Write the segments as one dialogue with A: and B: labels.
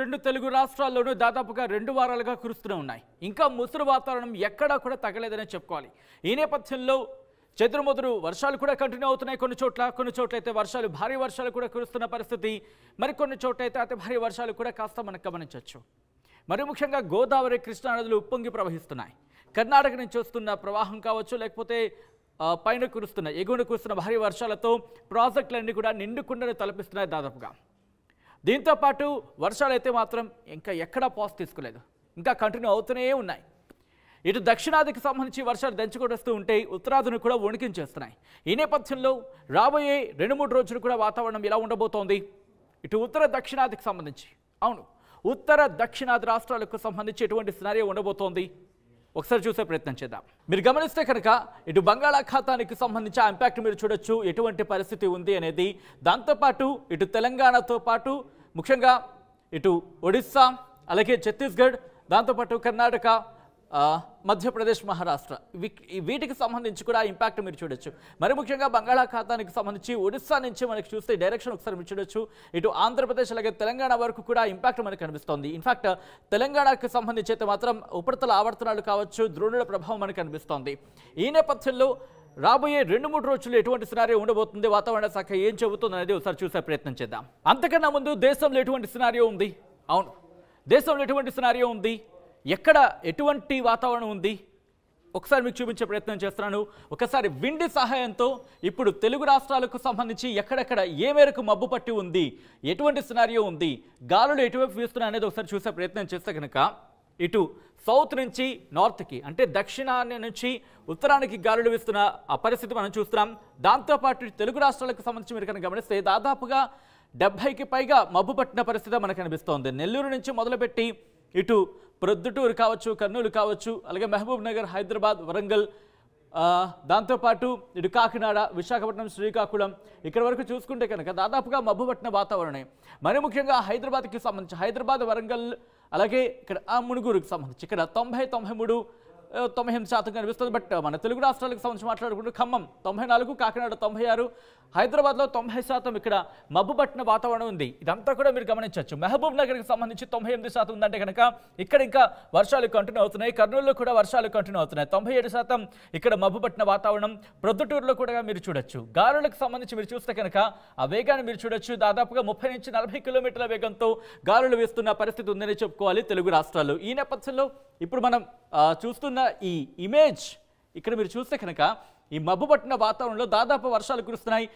A: రెండు తెలుగు రాష్ట్రాల్లోనూ దాదాపుగా రెండు వారాలుగా కురుస్తూనే ఉన్నాయి ఇంకా ముసురు వాతావరణం ఎక్కడా కూడా తగ్గలేదని చెప్పుకోవాలి ఈ నేపథ్యంలో చెదురుమదురు వర్షాలు కూడా కంటిన్యూ అవుతున్నాయి కొన్ని చోట్ల కొన్ని చోట్ల అయితే వర్షాలు భారీ వర్షాలు కూడా కురుస్తున్న పరిస్థితి మరికొన్ని చోట్ల అయితే అతి భారీ వర్షాలు కూడా కాస్త మనకు గమనించవచ్చు మరి ముఖ్యంగా గోదావరి కృష్ణా నదులు ఉప్పొంగి ప్రవహిస్తున్నాయి కర్ణాటక నుంచి వస్తున్న ప్రవాహం కావచ్చు లేకపోతే పైన కురుస్తున్న ఎగువన కురుస్తున్న భారీ వర్షాలతో ప్రాజెక్టులన్నీ కూడా నిండుకుండను తలపిస్తున్నాయి దాదాపుగా దీంతోపాటు వర్షాలు అయితే మాత్రం ఇంకా ఎక్కడా పాస్ తీసుకోలేదు ఇంకా కంటిన్యూ అవుతూనే ఉన్నాయి ఇటు దక్షిణాదికి సంబంధించి వర్షాలు దంచుకొనిస్తూ ఉంటే ఉత్తరాదిని కూడా వణికించేస్తున్నాయి ఈ నేపథ్యంలో రాబోయే రెండు మూడు రోజులు కూడా వాతావరణం ఇలా ఉండబోతోంది ఇటు ఉత్తర దక్షిణాదికి సంబంధించి అవును ఉత్తర దక్షిణాది రాష్ట్రాలకు సంబంధించి ఎటువంటి సినారియో ఉండబోతోంది ఒకసారి చూసే ప్రయత్నం చేద్దాం మీరు గమనిస్తే కనుక ఇటు బంగాళాఖాతానికి సంబంధించి ఆ ఇంపాక్ట్ మీరు చూడొచ్చు ఎటువంటి పరిస్థితి ఉంది అనేది దాంతోపాటు ఇటు తెలంగాణతో పాటు ముఖ్యంగా ఇటు ఒడిస్సా అలాగే ఛత్తీస్గఢ్ దాంతోపాటు కర్ణాటక మధ్యప్రదేశ్ మహారాష్ట్ర వీటికి సంబంధించి కూడా ఇంపాక్ట్ మీరు చూడొచ్చు మరి ముఖ్యంగా బంగాళాఖాతానికి సంబంధించి ఒడిస్సా నుంచి మనకి చూస్తే డైరెక్షన్ ఒకసారి మీరు చూడొచ్చు ఇటు ఆంధ్రప్రదేశ్ అలాగే తెలంగాణ వరకు కూడా ఇంపాక్ట్ మనకు కనిపిస్తోంది ఇన్ఫాక్ట్ తెలంగాణకు సంబంధించి అయితే మాత్రం ఉపరితల ఆవర్తనాలు కావచ్చు ద్రోణుల ప్రభావం మనకు కనిపిస్తోంది ఈ నేపథ్యంలో రాబోయే రెండు మూడు రోజులు ఎటువంటి సినారియో ఉండబోతుంది వాతావరణ శాఖ ఏం చెబుతుంది అనేది ఒకసారి చూసే ప్రయత్నం చేద్దాం అంతకన్నా ముందు దేశంలో ఎటువంటి సినారియో ఉంది అవును దేశంలో ఎటువంటి సినారియో ఉంది ఎక్కడ ఎటువంటి వాతావరణం ఉంది ఒకసారి మీకు చూపించే ప్రయత్నం చేస్తున్నాను ఒకసారి విండి సహాయంతో ఇప్పుడు తెలుగు రాష్ట్రాలకు సంబంధించి ఎక్కడెక్కడ ఏ మేరకు మబ్బు పట్టి ఉంది ఎటువంటి సినారియో ఉంది గాలులు ఎటువైపు వీస్తున్నాయి అనేది ఒకసారి చూసే ప్రయత్నం చేస్తే కనుక ఇటు సౌత్ నుంచి నార్త్కి అంటే దక్షిణాన్ని నుంచి ఉత్తరానికి గాలులు వేస్తున్న ఆ పరిస్థితి మనం చూస్తున్నాం దాంతోపాటు తెలుగు రాష్ట్రాలకు సంబంధించి మీరు కనుక గమనిస్తే దాదాపుగా డెబ్బైకి పైగా మబ్బు పట్టిన పరిస్థితి మనకు కనిపిస్తోంది నెల్లూరు నుంచి మొదలుపెట్టి ఇటు ప్రొద్దుటూరు కావచ్చు కర్నూలు కావచ్చు అలాగే మహబూబ్ నగర్ హైదరాబాద్ వరంగల్ దాంతోపాటు ఇటు కాకినాడ విశాఖపట్నం శ్రీకాకుళం ఇక్కడ వరకు చూసుకుంటే కనుక దాదాపుగా మబ్బు పట్టిన వాతావరణం మరి ముఖ్యంగా హైదరాబాద్కి సంబంధించి హైదరాబాద్ వరంగల్ అలాగే ఇక్కడ ఆ మునుగురుకు సంబంధించి ఇక్కడ తొంభై తొంభై మూడు తొంభై ఎనిమిది శాతం కనిపిస్తుంది బట్ మన తెలుగు రాష్ట్రాలకు సంబంధించి మాట్లాడుకుంటే ఖమ్మం తొంభై నాలుగు కాకినాడ తొంభై ఆరు హైదరాబాద్లో తొంభై శాతం ఇక్కడ మబ్బు పట్టిన వాతావరణం ఉంది ఇదంతా కూడా మీరు గమనించవచ్చు మహబూబ్ నగర్కి సంబంధించి తొంభై ఎనిమిది శాతం ఉందంటే కనుక ఇక్కడ ఇంకా వర్షాలు కంటిన్యూ అవుతున్నాయి కర్నూలులో కూడా వర్షాలు కంటిన్యూ అవుతున్నాయి తొంభై ఏడు శాతం ఇక్కడ మబ్బు పట్టిన వాతావరణం ప్రొద్దుటూరులో కూడా మీరు చూడొచ్చు గాలులకు సంబంధించి మీరు చూస్తే కనుక ఆ వేగాన్ని మీరు చూడొచ్చు దాదాపుగా ముప్పై నుంచి నలభై కిలోమీటర్ల వేగంతో గాలులు వేస్తున్న పరిస్థితి ఉందని చెప్పుకోవాలి తెలుగు రాష్ట్రాలు ఈ నేపథ్యంలో ఇప్పుడు మనం చూస్తున్న ఈ ఇమేజ్ ఇక్కడ మీరు చూస్తే కనుక ఈ మబ్బు పట్టిన వాతావరణంలో దాదాపు వర్షాలు కురుస్తున్నాయి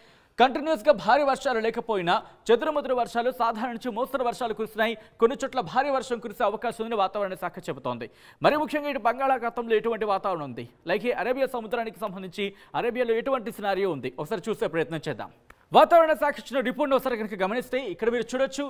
A: కంటిన్యూస్గా భారీ వర్షాలు లేకపోయినా చెదురుముదురు వర్షాలు సాధారణ నుంచి మోస్తరు వర్షాలు కురుస్తున్నాయి కొన్ని చోట్ల భారీ వర్షం కురిసే అవకాశం ఉందని వాతావరణ శాఖ చెబుతోంది మరి ముఖ్యంగా ఇటు బంగాళాఖాతంలో ఎటువంటి వాతావరణం ఉంది లైక్ అరేబియా సముద్రానికి సంబంధించి అరేబియాలో ఎటువంటి సినారియో ఉంది ఒకసారి చూసే ప్రయత్నం చేద్దాం వాతావరణ శాఖ ఇచ్చిన రిపోర్ట్ను ఒకసారి కనుక గమనిస్తే ఇక్కడ మీరు చూడొచ్చు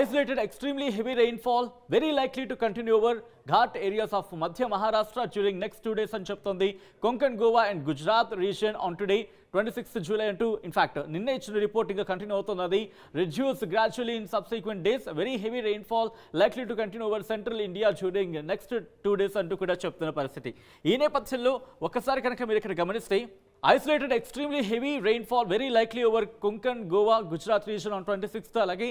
A: isolated extremely heavy rainfall very likely to continue over ghat areas of Madhya Maharashtra during next two days అని చెప్తుంది Konkan Goa and Gujarat region on today twenty sixth July అంటూ ఇన్ఫాక్ట్ నిన్న ఇచ్చిన రిపోర్ట్ ఇంకా కంటిన్యూ అవుతున్నది reduce gradually in subsequent days very heavy rainfall likely to continue over central India during next two days అంటూ కూడా చెప్తున్న పరిస్థితి ఈ నేపథ్యంలో ఒక్కసారి కనుక మీరు ఇక్కడ గమనిస్తే isolated extremely heavy rainfall very likely over Konkan Goa Gujarat region on twenty sixth అలాగే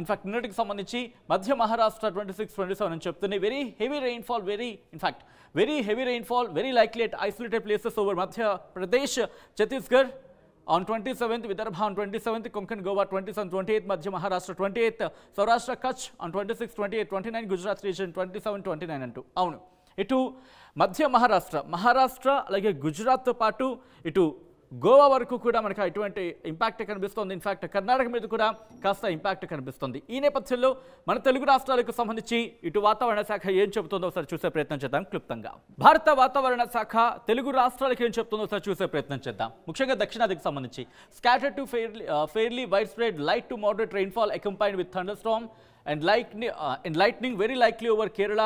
A: ఇన్ఫాక్ట్ నిన్నటికి సంబంధించి Madhya Maharashtra twenty six twenty seven అని చెప్తుంది very heavy rainfall very in fact very heavy rainfall very likely at isolated places over Madhya Pradesh Chhattisgarh on twenty seventh Vidarbha on twenty seventh Konkan Goa twenty seven twenty eighth Madhya Maharashtra twenty eighth Saurashtra Kutch on twenty six twenty eight twenty nine Gujarat region twenty seven twenty nine అంటూ అవును ఇటు మధ్య మహారాష్ట్ర మహారాష్ట్ర అలాగే గుజరాత్తో పాటు ఇటు గోవా వరకు కూడా మనకు అటువంటి ఇంపాక్ట్ కనిపిస్తుంది ఇన్ఫాక్ట్ కర్ణాటక మీద కూడా కాస్త ఇంపాక్ట్ కనిపిస్తుంది ఈ నేపథ్యంలో మన తెలుగు రాష్ట్రాలకు సంబంధించి ఇటు వాతావరణ శాఖ ఏం చెబుతుందో ఒకసారి చూసే ప్రయత్నం చేద్దాం క్లుప్తంగా భారత వాతావరణ శాఖ తెలుగు రాష్ట్రాలకు ఏం చెబుతుందో ఒకసారి చూసే ప్రయత్నం చేద్దాం ముఖ్యంగా దక్షిణాదికి సంబంధించి scatter to fairly fairly widespread light to moderate rainfall accompanied with thunderstorm and like and lightning very likely over Kerala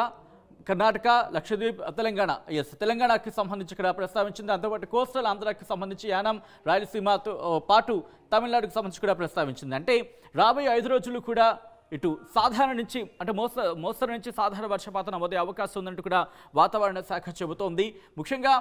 A: Karnataka Lakshadweep Telangana ఎస్ తెలంగాణకి సంబంధించి ఇక్కడ ప్రస్తావించింది అంతేపాటు కోస్టల్ ఆంధ్రాకి సంబంధించి యానం రాయలసీమతో పాటు తమిళనాడుకు సంబంధించి కూడా ప్రస్తావించింది అంటే రాబోయే ఐదు రోజులు కూడా ఇటు సాధారణ నుంచి అంటే మోస్త మోస్తరు నుంచి సాధారణ వర్షపాతం నమోదే అవకాశం ఉందంటూ కూడా వాతావరణ శాఖ చెబుతోంది ముఖ్యంగా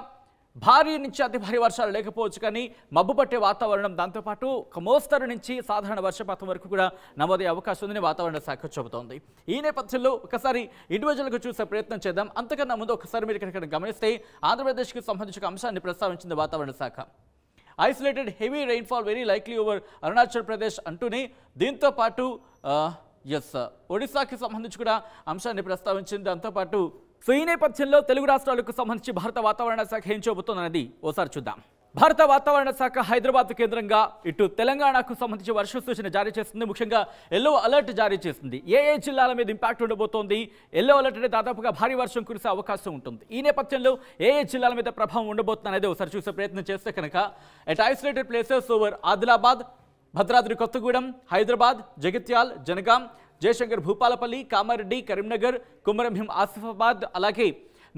A: భారీ నుంచి అతి భారీ వర్షాలు లేకపోవచ్చు కానీ మబ్బు పట్టే వాతావరణం దాంతోపాటు మోస్తరు నుంచి సాధారణ వర్షపాతం వరకు కూడా నమోదయ్యే అవకాశం ఉందని వాతావరణ శాఖ చెబుతోంది ఈ నేపథ్యంలో ఒకసారి ఇండివిజువల్గా చూసే ప్రయత్నం చేద్దాం అంతకన్నా ముందు ఒకసారి మీరు ఇక్కడ గమనిస్తే ఆంధ్రప్రదేశ్కి సంబంధించిన అంశాన్ని ప్రస్తావించింది వాతావరణ శాఖ isolated heavy rainfall very likely over Arunachal Pradesh అంటూనే దీంతో పాటు ఎస్ ఒడిశాకి సంబంధించి కూడా అంశాన్ని ప్రస్తావించింది దాంతోపాటు సో ఈ నేపథ్యంలో తెలుగు రాష్ట్రాలకు సంబంధించి భారత వాతావరణ శాఖ ఏం చెబుతుందన్నది ఓసారి చూద్దాం భారత వాతావరణ శాఖ హైదరాబాద్ కేంద్రంగా ఇటు తెలంగాణకు సంబంధించి వర్ష సూచన జారీ చేస్తుంది ముఖ్యంగా ఎల్లో అలర్ట్ జారీ చేస్తుంది ఏ ఏ జిల్లాల మీద ఇంపాక్ట్ ఉండబోతోంది ఎల్లో అలర్ట్ అంటే దాదాపుగా భారీ వర్షం కురిసే అవకాశం ఉంటుంది ఈ నేపథ్యంలో ఏ ఏ జిల్లాల మీద ప్రభావం ఉండబోతుంది అనేది ఒకసారి చూసే ప్రయత్నం చేస్తే కనుక at isolated places over Adilabad Bhadradri Kothagudem Hyderabad Jagtial Jangaon Jayashankar Bhupalpally Kamareddy Karimnagar Kumuram Bheem Asifabad అలాగే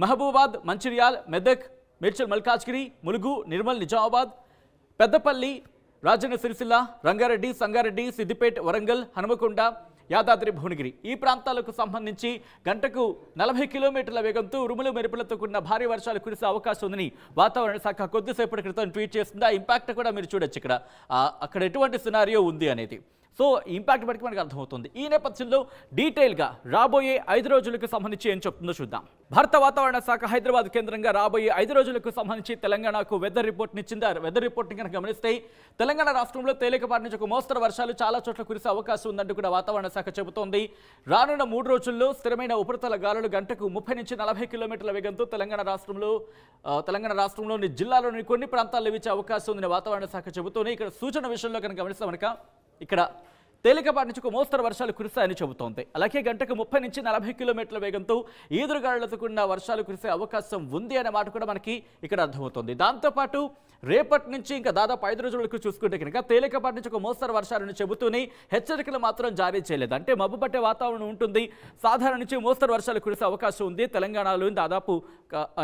A: మహబూబాద్ మంచిర్యాల్ మెదక్ మేడ్చల్ మల్కాజ్గిరి ములుగు నిర్మల్ నిజామాబాద్ పెద్దపల్లి రాజన్న సిరిసిల్ల రంగారెడ్డి సంగారెడ్డి సిద్దిపేట వరంగల్ హనుమకొండ యాదాద్రి భువనగిరి ఈ ప్రాంతాలకు సంబంధించి గంటకు నలభై కిలోమీటర్ల వేగంతో ఉరుములు మెరుపులతో కూడిన భారీ వర్షాలు కురిసే అవకాశం ఉందని వాతావరణ శాఖ కొద్దిసేపటి క్రితం ట్వీట్ చేస్తుంది ఆ ఇంపాక్ట్ కూడా మీరు చూడొచ్చు ఇక్కడ అక్కడ ఎటువంటి సినారియో ఉంది అనేది సో ఇంపాక్ట్ బట్టి మనకు అర్థమవుతుంది ఈ నేపథ్యంలో డీటెయిల్గా రాబోయే ఐదు రోజులకు సంబంధించి ఏం చెప్తుందో చూద్దాం భారత వాతావరణ శాఖ హైదరాబాద్ కేంద్రంగా రాబోయే ఐదు రోజులకు సంబంధించి తెలంగాణకు వెదర్ రిపోర్ట్ని ఇచ్చింది వెదర్ రిపోర్ట్ని కనుక గమనిస్తే తెలంగాణ రాష్ట్రంలో తేలికపాటి నుంచి ఒక మోస్తరు వర్షాలు చాలా చోట్ల కురిసే అవకాశం ఉందంటూ కూడా వాతావరణ శాఖ చెబుతోంది రానున్న మూడు రోజుల్లో స్థిరమైన ఉపరితల గాలులు గంటకు ముప్పై నుంచి నలభై కిలోమీటర్ల వేగంతో తెలంగాణ రాష్ట్రంలో తెలంగాణ రాష్ట్రంలోని జిల్లాలోని కొన్ని ప్రాంతాల్లో ఇచ్చే అవకాశం ఉందని వాతావరణ శాఖ చెబుతూనే ఇక్కడ సూచన విషయంలో కనుక గమనిస్తే కనుక ఇక్కడ తేలికపాటి నుంచి ఒక మోస్తరు వర్షాలు కురుస్తాయని చెబుతోంది అలాగే గంటకు ముప్పై నుంచి నలభై కిలోమీటర్ల వేగంతో ఈదురుగాడులతో కూడిన వర్షాలు కురిసే అవకాశం ఉంది అనే మాట కూడా మనకి ఇక్కడ అర్థమవుతుంది దాంతోపాటు రేపటి నుంచి ఇంకా దాదాపు ఐదు రోజులకు చూసుకుంటే కనుక తేలికపాటి నుంచి ఒక మోస్తరు వర్షాలను చెబుతూనే హెచ్చరికలు మాత్రం జారీ చేయలేదు అంటే మబ్బు పట్టే వాతావరణం ఉంటుంది సాధారణ నుంచి మోస్తరు వర్షాలు కురిసే అవకాశం ఉంది తెలంగాణలో దాదాపు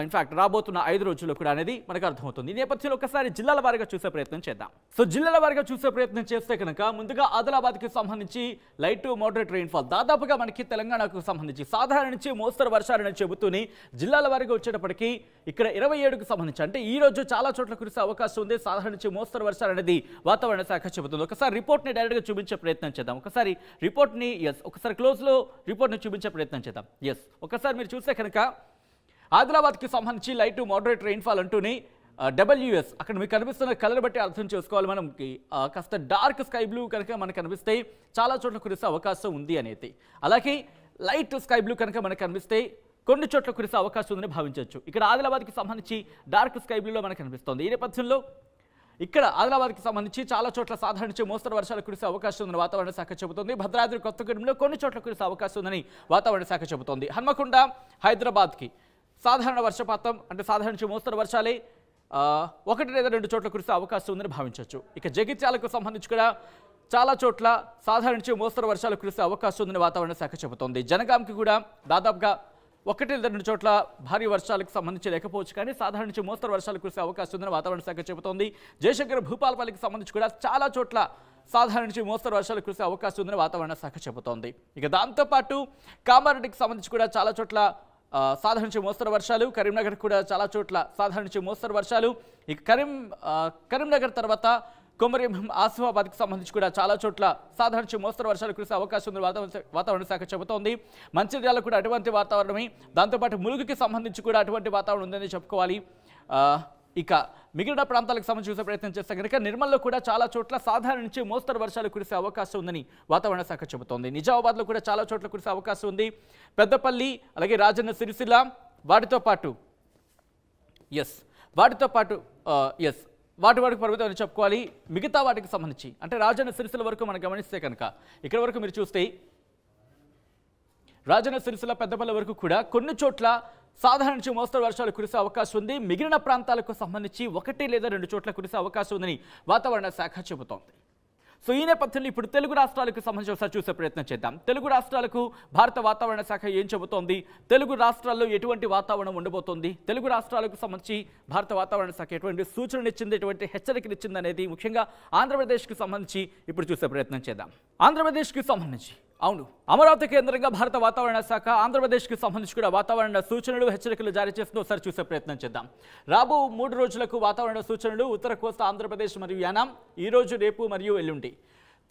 A: ఇన్ఫాక్ట్ రాబోతున్న ఐదు రోజుల్లో కూడా అనేది మనకు అర్థమవుతుంది ఈ నేపథ్యంలో ఒకసారి జిల్లాల వారిగా చూసే ప్రయత్నం చేద్దాం సో జిల్లాల వారిగా చూసే ప్రయత్నం చేస్తే కనుక ముందుగా ఆదిలాబాద్కి తెలంగాణకి సంబంధించి లైట్ టు మోడరేట్ రెయిన్ఫాల్ దాదాపుగా మనకి తెలంగాణకు సంబంధించి సాధారణ నుంచి మోస్తరు వర్షాలని చెబుతూనే జిల్లాల వారిగా వచ్చేటప్పటికీ ఇక్కడ ఇరవై ఏడుకు సంబంధించి అంటే ఈ రోజు చాలా చోట్ల కురిసే అవకాశం ఉంది సాధారణ నుంచి మోస్తరు వర్షాలు అనేది వాతావరణ శాఖ చెబుతుంది ఒకసారి రిపోర్ట్ని డైరెక్ట్గా చూపించే ప్రయత్నం చేద్దాం ఒకసారి రిపోర్ట్ని ఎస్ ఒకసారి క్లోజ్లో రిపోర్ట్ని చూపించే ప్రయత్నం చేద్దాం ఎస్ ఒకసారి మీరు చూస్తే కనుక ఆదిలాబాద్కి సంబంధించి లైట్ టు మోడరేట్ రైన్ఫాల్ అంటూనే డబ్ల్యూఎస్ అక్కడ మీకు కనిపిస్తున్న కలర్ బట్టి అర్థం చేసుకోవాలి మనకి కాస్త డార్క్ స్కై బ్లూ కనుక మనకు కనిపిస్తే చాలా చోట్ల కురిసే అవకాశం ఉంది అనేది అలాగే లైట్ స్కై బ్లూ కనుక మనకు కనిపిస్తే కొన్ని చోట్ల కురిసే అవకాశం ఉందని భావించవచ్చు ఇక్కడ ఆదిలాబాద్కి సంబంధించి డార్క్ స్కై బ్లూలో మనకు కనిపిస్తుంది ఈ నేపథ్యంలో ఇక్కడ ఆదిలాబాద్కి సంబంధించి చాలా చోట్ల సాధారణ మోస్తరు వర్షాలు కురిసే అవకాశం ఉందని వాతావరణ శాఖ చెబుతుంది భద్రాద్రి కొత్తగూడెంలో కొన్ని చోట్ల కురిసే అవకాశం ఉందని వాతావరణ శాఖ చెబుతోంది హన్మకొండ హైదరాబాద్కి సాధారణ వర్షపాతం అంటే సాధారణ మోస్తరు వర్షాలే ఒకటి లేదా రెండు చోట్ల కురిసే అవకాశం ఉందని భావించవచ్చు ఇక జగిత్యాలకు సంబంధించి కూడా చాలా చోట్ల సాధారణ నుంచి మోస్తరు వర్షాలు కురిసే అవకాశం ఉందని వాతావరణ శాఖ చెబుతోంది జనగాంకి కూడా దాదాపుగా ఒకటి లేదా రెండు చోట్ల భారీ వర్షాలకు సంబంధించి లేకపోవచ్చు కానీ సాధారణ నుంచి మోస్తరు వర్షాలు కురిసే అవకాశం ఉందని వాతావరణ శాఖ చెబుతోంది జయశంకర్ భూపాలపల్లికి సంబంధించి కూడా చాలా చోట్ల సాధారణ నుంచి మోస్తరు వర్షాలు కురిసే అవకాశం ఉందని వాతావరణ శాఖ చెబుతోంది ఇక దాంతోపాటు కామారెడ్డికి సంబంధించి కూడా చాలా చోట్ల సాధారణ నుంచి మోస్తరు వర్షాలు కరీంనగర్ కూడా చాలా చోట్ల సాధారణ నుంచి మోస్తరు వర్షాలు ఇక కరీం కరీంనగర్ తర్వాత కొమరి ఆసిఫాబాద్కి సంబంధించి కూడా చాలా చోట్ల సాధారణ నుంచి మోస్తరు వర్షాలు కురిసే అవకాశం ఉంది వాతావరణ వాతావరణ శాఖ చెబుతోంది మంచిర్యాల కూడా అటువంటి వాతావరణమే దాంతోపాటు ములుగుకి సంబంధించి కూడా అటువంటి వాతావరణం ఉందని చెప్పుకోవాలి ఇక మిగిలిన ప్రాంతాలకు సంబంధించి చూసే ప్రయత్నం చేస్తే కనుక నిర్మల్లో కూడా చాలా చోట్ల సాధారణ నుంచి మోస్తరు వర్షాలు కురిసే అవకాశం ఉందని వాతావరణ శాఖ చెబుతోంది నిజామాబాద్లో కూడా చాలా చోట్ల కురిసే అవకాశం ఉంది పెద్దపల్లి అలాగే రాజన్న సిరిసిల్ల వాటితో పాటు ఎస్ వాటితో పాటు ఎస్ వాటి వాటికి పరిమితం అని చెప్పుకోవాలి మిగతా వాటికి సంబంధించి అంటే రాజన్న సిరిసిల వరకు మనం గమనిస్తే కనుక ఇక్కడ వరకు మీరు చూస్తే రాజన్న సిరిసిల పెద్దపల్లి వరకు కూడా కొన్ని చోట్ల సాధారణ నుంచి మోస్తరు వర్షాలు కురిసే అవకాశం ఉంది మిగిలిన ప్రాంతాలకు సంబంధించి ఒకటి లేదా రెండు చోట్ల కురిసే అవకాశం ఉందని వాతావరణ శాఖ చెబుతోంది సో ఈ నేపథ్యంలో ఇప్పుడు తెలుగు రాష్ట్రాలకు సంబంధించి ఒకసారి చూసే ప్రయత్నం చేద్దాం తెలుగు రాష్ట్రాలకు భారత వాతావరణ శాఖ ఏం చెబుతోంది తెలుగు రాష్ట్రాల్లో ఎటువంటి వాతావరణం ఉండబోతోంది తెలుగు రాష్ట్రాలకు సంబంధించి భారత వాతావరణ శాఖ ఎటువంటి సూచనలు ఇచ్చింది ఎటువంటి హెచ్చరికలు ఇచ్చింది అనేది ముఖ్యంగా ఆంధ్రప్రదేశ్కి సంబంధించి ఇప్పుడు చూసే ప్రయత్నం చేద్దాం ఆంధ్రప్రదేశ్కి సంబంధించి అవును అమరావతి కేంద్రంగా భారత వాతావరణ శాఖ ఆంధ్రప్రదేశ్కి సంబంధించి కూడా వాతావరణ సూచనలు హెచ్చరికలు జారీ చేస్తూ ఒకసారి చూసే ప్రయత్నం చేద్దాం రాబో మూడు రోజులకు వాతావరణ సూచనలు ఉత్తర కోస్తా ఆంధ్రప్రదేశ్ మరియు యానాం ఈ రోజు రేపు మరియు ఎల్లుండి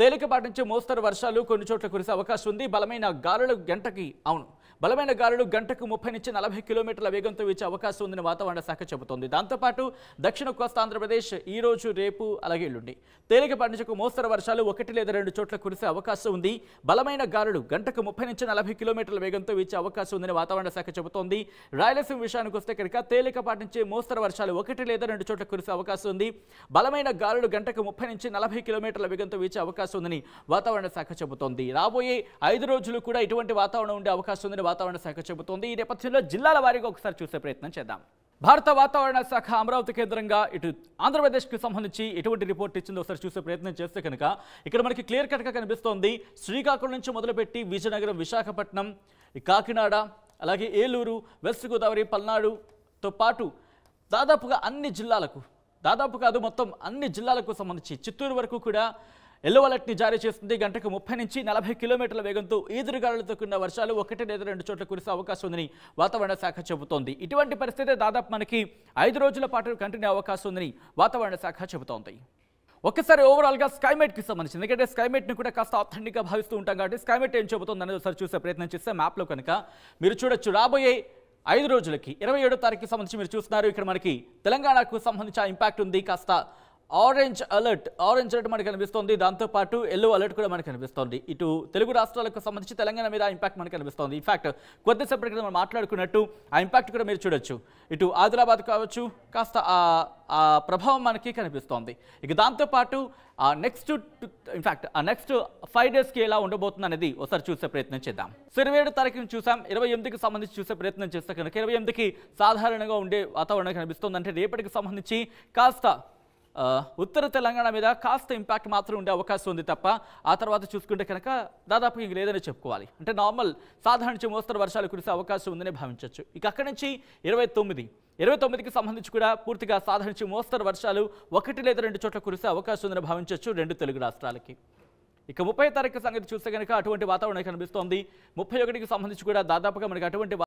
A: తేలికపాటి నుంచి మోస్తరు వర్షాలు కొన్ని చోట్ల కురిసే అవకాశం ఉంది బలమైన గాలులు గంటకి అవును బలమైన గాలులు గంటకు ముప్పై నుంచి నలభై కిలోమీటర్ల వేగంతో వీచే అవకాశం ఉందని వాతావరణ శాఖ చెబుతోంది దాంతోపాటు దక్షిణ కోస్తా ఆంధ్రప్రదేశ్ ఈ రోజు రేపు అలాగే ఎల్లుండి తేలికపాటి నుంచి మోస్తరు వర్షాలు ఒకటి లేదా రెండు చోట్ల కురిసే అవకాశం ఉంది బలమైన గాలులు గంటకు ముప్పై నుంచి నలభై కిలోమీటర్ల వేగంతో వీచే అవకాశం ఉందని వాతావరణ శాఖ చెబుతోంది రాయలసీమ విషయానికి వస్తే కనుక తేలికపాటి నుంచి మోస్తరు వర్షాలు ఒకటి లేదా రెండు చోట్ల కురిసే అవకాశం ఉంది బలమైన గాలులు గంటకు ముప్పై నుంచి నలభై కిలోమీటర్ల వేగంతో వీచే అవకాశం ఉందని వాతావరణ శాఖ చెబుతోంది రాబోయే ఐదు రోజులు కూడా ఇటువంటి వాతావరణం ఉండే అవకాశం ఉందని వాతావరణ శాఖ చెబుతోంది ఈ నేపథ్యంలో జిల్లాల వారీగా ఒకసారి చూసే ప్రయత్నం చేద్దాం భారత వాతావరణ శాఖ అమరావతి కేంద్రంగా ఇటు ఆంధ్రప్రదేశ్కి సంబంధించి ఎటువంటి రిపోర్ట్ ఇచ్చిందో ఒకసారి చూసే ప్రయత్నం చేస్తే కనుక ఇక్కడ మనకి క్లియర్ కట్గా కనిపిస్తోంది శ్రీకాకుళం నుంచి మొదలుపెట్టి విజయనగరం విశాఖపట్నం కాకినాడ అలాగే ఏలూరు వెస్ట్ గోదావరి పల్నాడుతో పాటు దాదాపుగా అన్ని జిల్లాలకు దాదాపు కాదు మొత్తం అన్ని జిల్లాలకు సంబంధించి చిత్తూరు వరకు కూడా ఎల్లో ని జారీ చేస్తుంది గంటకు ముప్పై నుంచి నలభై కిలోమీటర్ల వేగంతో ఈదురుగాలులతో కూడిన వర్షాలు ఒకటి లేదా రెండు చోట్ల కురిసే అవకాశం ఉందని వాతావరణ శాఖ చెబుతోంది ఇటువంటి పరిస్థితి దాదాపు మనకి ఐదు రోజుల పాటు కంటిన్యూ అవకాశం ఉందని వాతావరణ శాఖ చెబుతోంది ఒకసారి ఓవరాల్గా స్కైమేట్కి సంబంధించి ఎందుకంటే స్కైమేట్ని కూడా కాస్త ఆథెంటిక్గా భావిస్తూ ఉంటాం కాబట్టి స్కైమేట్ ఏం చెబుతుంది అనేది ఒకసారి చూసే ప్రయత్నం చేస్తే మ్యాప్లో కనుక మీరు చూడొచ్చు రాబోయే ఐదు రోజులకి ఇరవై ఏడో తారీఖుకి సంబంధించి మీరు చూస్తున్నారు ఇక్కడ మనకి తెలంగాణకు సంబంధించి ఆ ఇంపాక్ట్ ఉంది కాస్త ఆరెంజ్ అలర్ట్ ఆరెంజ్ అలర్ట్ మనకు కనిపిస్తోంది దాంతోపాటు ఎల్లో అలర్ట్ కూడా మనకు కనిపిస్తోంది ఇటు తెలుగు రాష్ట్రాలకు సంబంధించి తెలంగాణ మీద ఇంపాక్ట్ మనకు కనిపిస్తోంది ఇన్ఫాక్ట్ కొద్దిసేపటి క్రితం మనం మాట్లాడుకున్నట్టు ఆ ఇంపాక్ట్ కూడా మీరు చూడొచ్చు ఇటు ఆదిలాబాద్ కావచ్చు కాస్త ఆ ప్రభావం మనకి కనిపిస్తోంది ఇక దాంతోపాటు ఆ నెక్స్ట్ ఇన్ఫాక్ట్ ఆ నెక్స్ట్ ఫైవ్ డేస్కి ఎలా ఉండబోతుంది అనేది ఒకసారి చూసే ప్రయత్నం చేద్దాం ఇరవై ఏడు తారీఖుని చూసాం ఇరవై ఎనిమిదికి సంబంధించి చూసే ప్రయత్నం చేస్తే కనుక ఇరవై ఎనిమిదికి సాధారణంగా ఉండే వాతావరణం కనిపిస్తుంది అంటే రేపటికి సంబంధించి కాస్త ఉత్తర తెలంగాణ మీద కాస్త ఇంపాక్ట్ మాత్రం ఉండే అవకాశం ఉంది తప్ప ఆ తర్వాత చూసుకుంటే కనుక దాదాపు ఇంక లేదని చెప్పుకోవాలి అంటే నార్మల్ సాధారణ నుంచి మోస్తరు వర్షాలు కురిసే అవకాశం ఉందని భావించవచ్చు ఇక అక్కడి నుంచి ఇరవై తొమ్మిది ఇరవై తొమ్మిదికి సంబంధించి కూడా పూర్తిగా నుంచి మోస్తరు వర్షాలు ఒకటి లేదా రెండు చోట్ల కురిసే అవకాశం ఉందని భావించవచ్చు రెండు తెలుగు రాష్ట్రాలకి ఇక ముప్పై తారీఖు సంగతి చూస్తే కనుక అటువంటి వాతావరణం కనిపిస్తోంది ముప్పై ఒకటికి సంబంధించి కూడా దాదాపుగా మనకి అటువంటి